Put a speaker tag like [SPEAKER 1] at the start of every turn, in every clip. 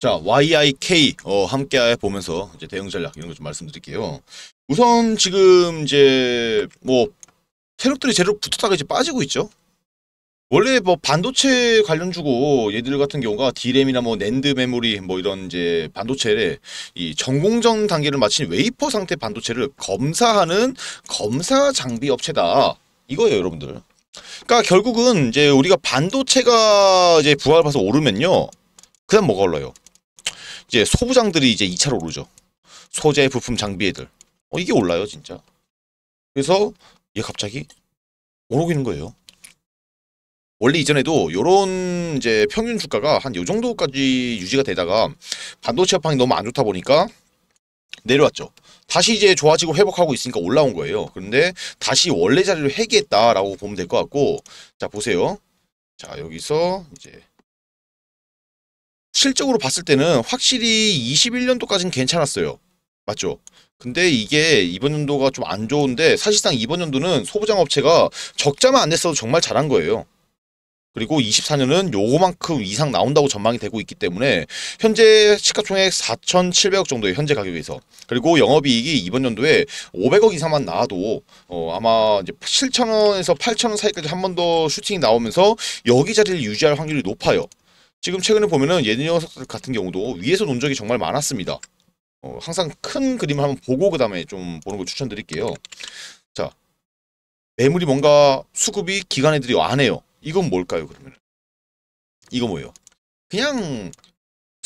[SPEAKER 1] 자, YIK 어, 함께 보면서 이제 대응 전략 이런 거 좀 말씀드릴게요. 우선 지금 이제 뭐 세력들이 제로 붙었다가 이제 빠지고 있죠. 원래 뭐 반도체 관련 주고 얘들 같은 경우가 디램이나 뭐 낸드 메모리 뭐 이런 이제 반도체에 이 전공정 단계를 마친 웨이퍼 상태 반도체를 검사하는 검사 장비 업체다 이거예요 여러분들. 그러니까 결국은 이제 우리가 반도체가 이제 부활봐서 오르면요 그다음 뭐가 올라요? 이제 소부장들이 이제 2차로 오르죠. 소재, 부품, 장비 애들. 어, 이게 올라요, 진짜. 그래서 얘 갑자기 오르고 는 거예요. 원래 이전에도 요런 이제 평균 주가가 한요 정도까지 유지가 되다가 반도체 업황이 너무 안 좋다 보니까 내려왔죠. 다시 이제 좋아지고 회복하고 있으니까 올라온 거예요. 그런데 다시 원래 자리를 회귀했다라고 보면 될 것 같고 자 보세요. 자 여기서 이제 실적으로 봤을 때는 확실히 21년도까지는 괜찮았어요. 맞죠? 근데 이게 이번 연도가 좀 안 좋은데 사실상 이번 연도는 소부장 업체가 적자만 안 냈어도 정말 잘한 거예요. 그리고 24년은 요거만큼 이상 나온다고 전망이 되고 있기 때문에 현재 시가총액 4,700억 정도의 현재 가격에서 그리고 영업이익이 이번 연도에 500억 이상만 나와도 어 아마 이제 7,000원에서 8,000원 사이까지 한 번 더 슈팅이 나오면서 여기 자리를 유지할 확률이 높아요. 지금 최근에 보면은 예능 녀석들 같은 경우도 위에서 논 적이 정말 많았습니다. 어, 항상 큰 그림을 한번 보고 그 다음에 좀 보는 걸 추천드릴게요. 자, 매물이 뭔가 수급이 기간애들이안 해요. 이건 뭘까요 그러면? 이거 뭐예요? 그냥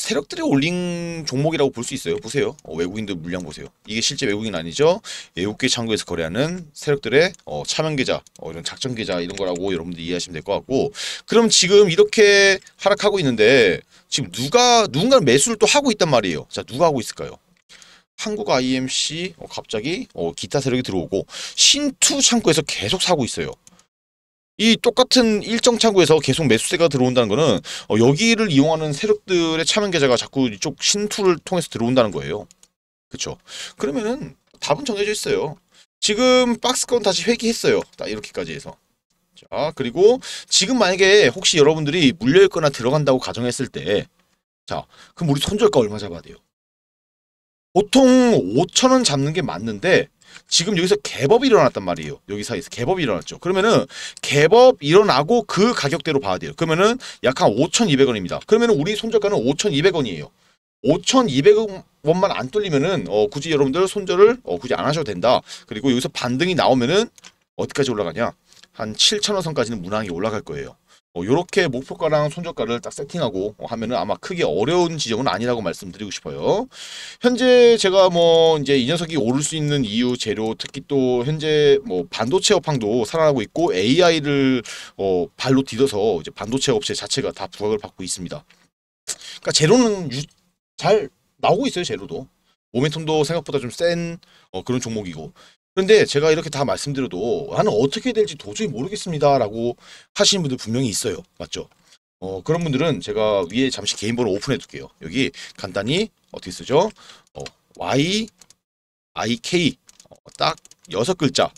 [SPEAKER 1] 세력들이 올린 종목이라고 볼 수 있어요. 보세요. 어, 외국인들 물량 보세요. 이게 실제 외국인 아니죠? 외국계 창구에서 거래하는 세력들의 어, 차명 계좌, 어, 이런 작전 계좌 이런 거라고 여러분들 이해하시면 될 것 같고 그럼 지금 이렇게 하락하고 있는데 지금 누가 누군가 매수를 또 하고 있단 말이에요. 자 누가 하고 있을까요? 한국 IMC 어, 갑자기 어, 기타 세력이 들어오고 신투 창구에서 계속 사고 있어요. 이 똑같은 일정 창구에서 계속 매수세가 들어온다는 거는 어, 여기를 이용하는 세력들의 차명 계좌가 자꾸 이쪽 신투를 통해서 들어온다는 거예요. 그렇죠? 그러면은 답은 정해져 있어요. 지금 박스권 다시 회귀했어요. 딱 이렇게까지 해서. 자 그리고 지금 만약에 혹시 여러분들이 물려있거나 들어간다고 가정했을 때자 그럼 우리 손절가 얼마 잡아야 돼요? 보통 5천원 잡는 게 맞는데 지금 여기서 개법이 일어났단 말이에요. 여기 사이에서 개법이 일어났죠. 그러면은 개법 일어나고 그 가격대로 봐야 돼요. 그러면은 약 한 5,200원입니다. 그러면은 우리 손절가는 5,200원이에요. 5,200원만 안 뚫리면은 어, 굳이 여러분들 손절을 어, 굳이 안 하셔도 된다. 그리고 여기서 반등이 나오면은 어디까지 올라가냐? 한 7,000원 선까지는 무난하게 올라갈 거예요. 이렇게 어, 목표가랑 손저가를 딱 세팅하고 어, 하면은 아마 크게 어려운 지점은 아니라고 말씀드리고 싶어요. 현재 제가 뭐 이제 이 녀석이 오를 수 있는 이유 재료 특히 또 현재 뭐 반도체 업황도 살아나고 있고 AI를 어 발로 디뎌서 이제 반도체 업체 자체가 다 부각을 받고 있습니다. 그러니까 재료는 유, 잘 나오고 있어요 재료도 모멘텀도 생각보다 좀센 어, 그런 종목이고 그런데 제가 이렇게 다 말씀드려도 나는 어떻게 될지 도저히 모르겠습니다라고 하시는 분들 분명히 있어요. 맞죠? 어, 그런 분들은 제가 위에 잠시 개인 번호 오픈해 둘게요. 여기 간단히 어떻게 쓰죠? 어, y i k 어, 딱 여섯 글자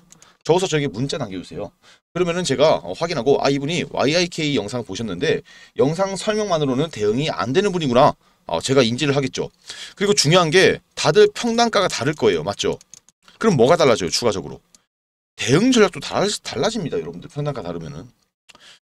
[SPEAKER 1] 적어서 저에게 문자 남겨주세요. 그러면은 제가 어, 확인하고 아 이분이 YIK 영상 보셨는데 영상 설명만으로는 대응이 안 되는 분이구나. 어, 제가 인지를 하겠죠. 그리고 중요한 게 다들 평단가가 다를 거예요. 맞죠? 그럼 뭐가 달라져요? 추가적으로. 대응 전략도 달, 라집니다 여러분들 평단가 다르면은.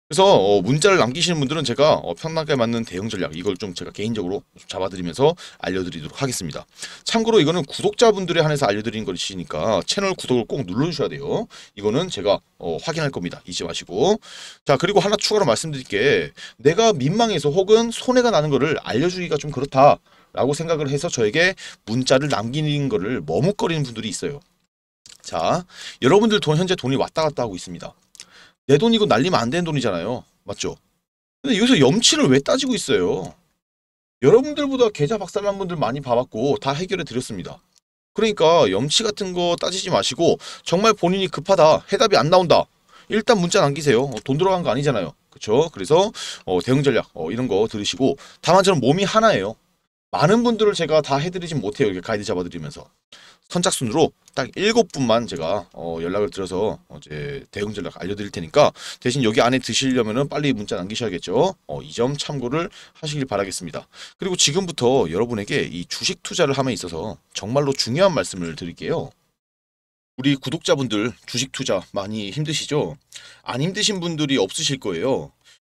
[SPEAKER 1] 그래서 어, 문자를 남기시는 분들은 제가 어, 평단가에 맞는 대응 전략 이걸 좀 제가 개인적으로 잡아드리면서 알려드리도록 하겠습니다. 참고로 이거는 구독자분들에 한해서 알려드리는 것이니까 채널 구독을 꼭 눌러주셔야 돼요. 이거는 제가 어, 확인할 겁니다. 잊지 마시고 자 그리고 하나 추가로 말씀드릴 게 내가 민망해서 혹은 손해가 나는 거를 알려주기가 좀 그렇다. 라고 생각을 해서 저에게 문자를 남기는 거를 머뭇거리는 분들이 있어요. 자, 여러분들 돈 현재 돈이 왔다 갔다 하고 있습니다. 내 돈이고 날리면 안 되는 돈이잖아요. 맞죠? 근데 여기서 염치를 왜 따지고 있어요? 여러분들보다 계좌 박살난 분들 많이 봐봤고 다 해결해 드렸습니다. 그러니까 염치 같은 거 따지지 마시고 정말 본인이 급하다. 해답이 안 나온다. 일단 문자 남기세요. 어, 돈 들어간 거 아니잖아요. 그렇죠? 그래서 어, 대응 전략 어, 이런 거 들으시고 다만 저는 몸이 하나예요. 많은 분들을 제가 다 해드리진 못해요. 이렇게 가이드 잡아드리면서 선착순으로 딱 일곱 분만 제가 어, 연락을 드려서 어제 대응 전략 알려드릴 테니까 대신 여기 안에 드시려면은 빨리 문자 남기셔야겠죠. 어, 이점 참고를 하시길 바라겠습니다. 그리고 지금부터 여러분에게 이 주식 투자를 함에 있어서 정말로 중요한 말씀을 드릴게요. 우리 구독자분들 주식 투자 많이 힘드시죠? 안 힘드신 분들이 없으실 거예요.